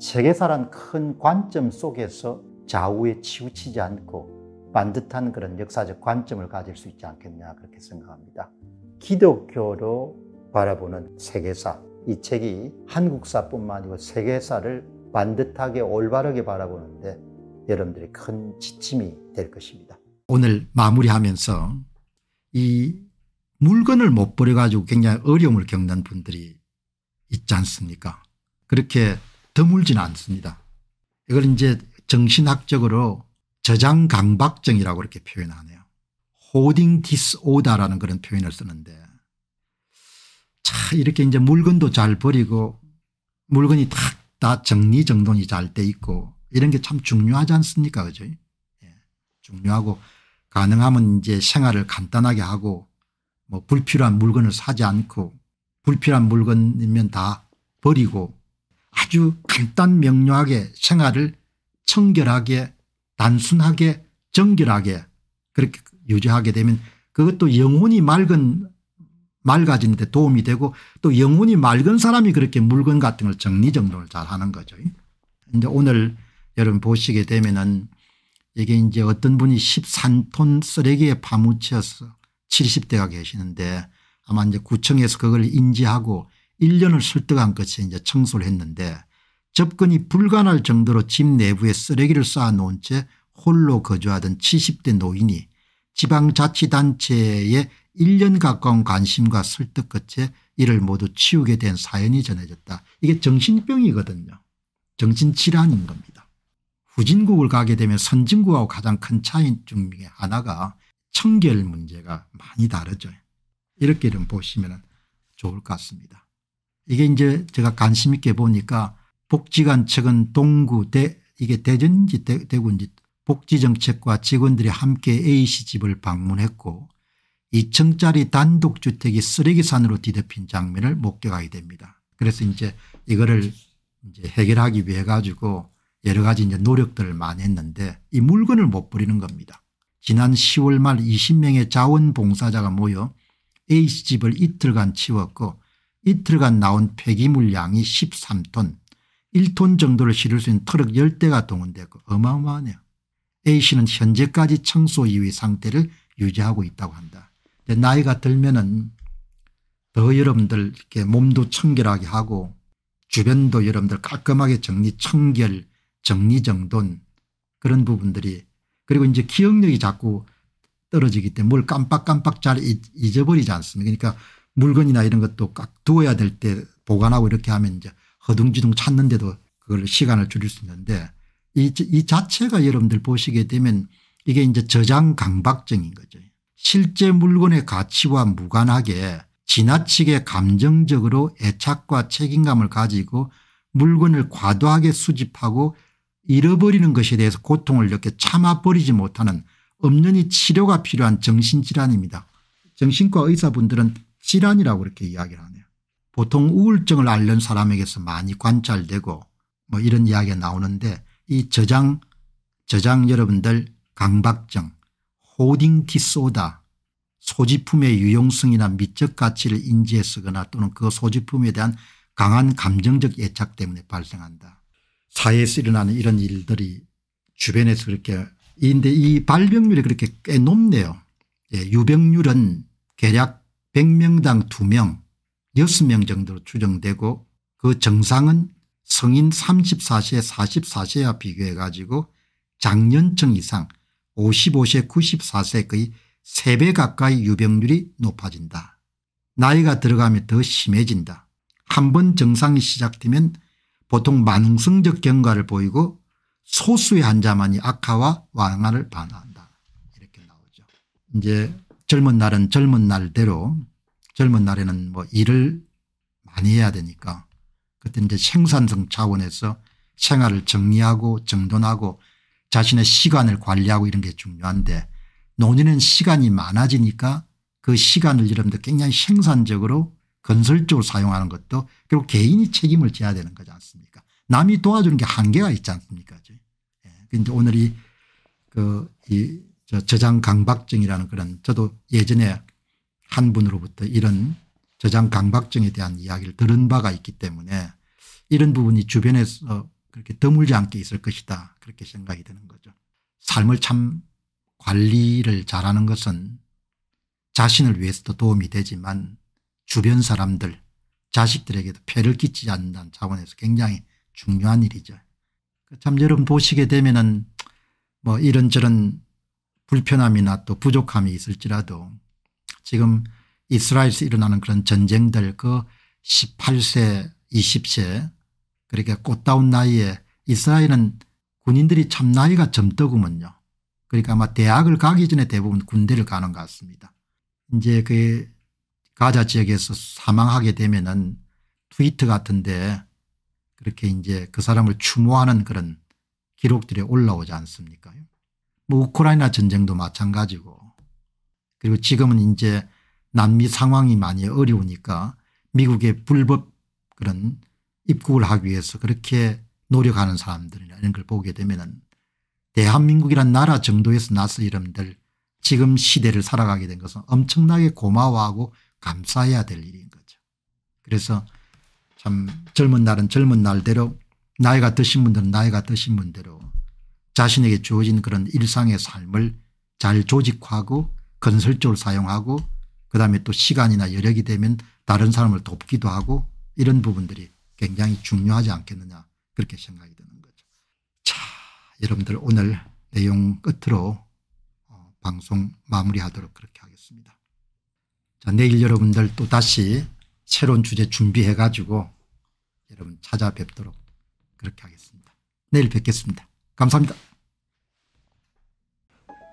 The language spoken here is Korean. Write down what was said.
세계사란 큰 관점 속에서 좌우에 치우치지 않고 반듯한 그런 역사적 관점을 가질 수 있지 않겠냐 그렇게 생각합니다. 기독교로 바라보는 세계사 이 책이 한국사뿐만 아니고 세계사를 반듯하게 올바르게 바라보는데 여러분들이 큰 지침이 될 것입니다. 오늘 마무리하면서 이 물건을 못 버려가지고 굉장히 어려움을 겪는 분들이 있지 않습니까? 그렇게 드물지는 않습니다. 이걸 이제 정신학적으로 저장 강박증이라고 이렇게 표현하네요. 호딩 디스오다라는 그런 표현을 쓰는데 차 이렇게 이제 물건도 잘 버리고 물건이 다 정리정돈이 잘 돼 있고 이런 게 참 중요하지 않습니까 그죠 예. 중요하고 가능하면 이제 생활을 간단하게 하고 뭐 불필요한 물건을 사지 않고 불필요한 물건이면 다 버리고 아주 간단 명료하게 생활을 청결하게 단순하게 정결하게 그렇게 유지하게 되면 그것도 영혼이 맑은 맑아지는 데 도움이 되고 또 영혼이 맑은 사람이 그렇게 물건 같은 걸 정리정돈을 잘 하는 거죠. 이제 오늘 여러분 보시게 되면은 이게 이제 어떤 분이 13톤 쓰레기에 파묻혀서 70대가 계시는데 아마 이제 구청에서 그걸 인지하고 1년을 설득한 것에 이제 청소를 했는데 접근이 불가능할 정도로 집 내부에 쓰레기를 쌓아놓은 채 홀로 거주하던 70대 노인이 지방자치단체에 1년 가까운 관심과 설득 끝에 이를 모두 치우게 된 사연이 전해졌다. 이게 정신병이거든요. 정신질환인 겁니다. 후진국을 가게 되면 선진국하고 가장 큰 차이 중에 하나가 청결 문제가 많이 다르죠. 이렇게 좀 보시면 좋을 것 같습니다. 이게 이제 제가 관심 있게 보니까 복지관 측은 동구 대 이게 대전인지 대, 구인지 복지정책과 직원들이 함께 A씨집을 방문했고 2층짜리 단독주택이 쓰레기산으로 뒤덮인 장면을 목격하게 됩니다. 그래서 이제 이거를 이제 해결하기 위해 가지고 여러 가지 이제 노력들을 많이 했는데 이 물건을 못 버리는 겁니다. 지난 10월 말 20명의 자원봉사자가 모여 A씨집을 이틀간 치웠고 이틀간 나온 폐기물 양이 13톤 1톤 정도를 실을 수 있는 트럭 10대가 동원되고 어마어마하네요. A씨는 현재까지 청소 2위 상태를 유지하고 있다고 한다. 나이가 들면 은더 여러분들 이 몸도 청결하게 하고 주변도 여러분들 깔끔하게 정리 청결 정리정돈 그런 부분들이 그리고 이제 기억력이 자꾸 떨어지기 때문에 뭘 깜빡깜빡 잘 잊어버리지 않습니까 그러니까 물건이나 이런 것도 꽉 두어야 될 때 보관하고 이렇게 하면 이제 허둥지둥 찾는데도 그걸 시간을 줄일 수 있는데 이, 이 자체가 여러분들 보시게 되면 이게 이제 저장 강박증인 거죠. 실제 물건의 가치와 무관하게 지나치게 감정적으로 애착과 책임감을 가지고 물건을 과도하게 수집하고 잃어버리는 것에 대해서 고통을 이렇게 참아버리지 못하는 엄연히 치료가 필요한 정신질환입니다. 정신과 의사분들은 질환이라고 이렇게 이야기를 하네요. 보통 우울증을 앓는 사람에게서 많이 관찰되고 뭐 이런 이야기가 나오는데 이 저장 저장 여러분들 강박증 호딩 티소다 소지품의 유용성이나 미적 가치를 인지해 쓰거나 또는 그 소지품에 대한 강한 감정적 애착 때문에 발생한다. 사회에서 일어나는 이런 일들이 주변에서 그렇게 인데 이 발병률이 그렇게 꽤 높네요. 예, 유병률은 계략 100명당 2명 6명 정도로 추정되고 그 정상은 성인 34세 44세와 비교해 가지고 장년층 이상 55세 94세 거의 3배 가까이 유병률이 높아진다. 나이가 들어가면 더 심해진다. 한 번 정상이 시작되면 보통 만성적 경과를 보이고 소수의 환자만이 악화와 완화를 반한다. 이렇게 나오죠. 이제 젊은 날은 젊은 날대로 젊은 날에는 뭐 일을 많이 해야 되니까 그때 이제 생산성 차원에서 생활을 정리하고 정돈하고 자신의 시간을 관리하고 이런 게 중요한데 노년은 시간이 많아지니까 그 시간을 여러분들 굉장히 생산적으로 건설적으로 사용하는 것도 결국 개인이 책임을 져야 되는 거지 않습니까 남이 도와주는 게 한계가 있지 않습니까 그런데 예. 오늘이 그이 저장 강박증이라는 그런 저도 예전에 한 분으로부터 이런 저장 강박증에 대한 이야기를 들은 바가 있기 때문에 이런 부분이 주변에서 그렇게 드물지 않게 있을 것이다 그렇게 생각이 드는 거죠. 삶을 참 관리를 잘하는 것은 자신을 위해서도 도움이 되지만 주변 사람들 자식들에게도 폐를 끼치지 않는다는 차원에서 굉장히 중요한 일이죠. 참 여러분 보시게 되면은 뭐 이런저런 불편함이나 또 부족함이 있을지라도 지금 이스라엘에서 일어나는 그런 전쟁들 그 18세 20세 그렇게 꽃다운 나이에 이스라엘은 군인들이 참 나이가 젊더구먼요. 그러니까 아마 대학을 가기 전에 대부분 군대를 가는 것 같습니다. 이제 그 가자 지역에서 사망하게 되면은 트위트 같은데 그렇게 이제 그 사람을 추모하는 그런 기록들이 올라오지 않습니까 뭐 우크라이나 전쟁도 마찬가지고 그리고 지금은 이제 남미 상황이 많이 어려우니까 미국의 불법 그런 입국을 하기 위해서 그렇게 노력하는 사람들이나 이런 걸 보게 되면은 대한민국이란 나라 정도에서 나서 이름들 지금 시대를 살아가게 된 것은 엄청나게 고마워하고 감사해야 될 일인 거죠. 그래서 참 젊은 날은 젊은 날대로 나이가 드신 분들은 나이가 드신 분대로 자신에게 주어진 그런 일상의 삶을 잘 조직하고 건설적으로 사용하고 그다음에 또 시간이나 여력이 되면 다른 사람을 돕기도 하고 이런 부분들이 굉장히 중요하지 않겠느냐 그렇게 생각이 드는 거죠. 자 여러분들 오늘 내용 끝으로 어, 방송 마무리하도록 그렇게 하겠습니다. 자 내일 여러분들 또 다시 새로운 주제 준비해 가지고 여러분 찾아뵙도록 그렇게 하겠습니다. 내일 뵙겠습니다. 감사합니다.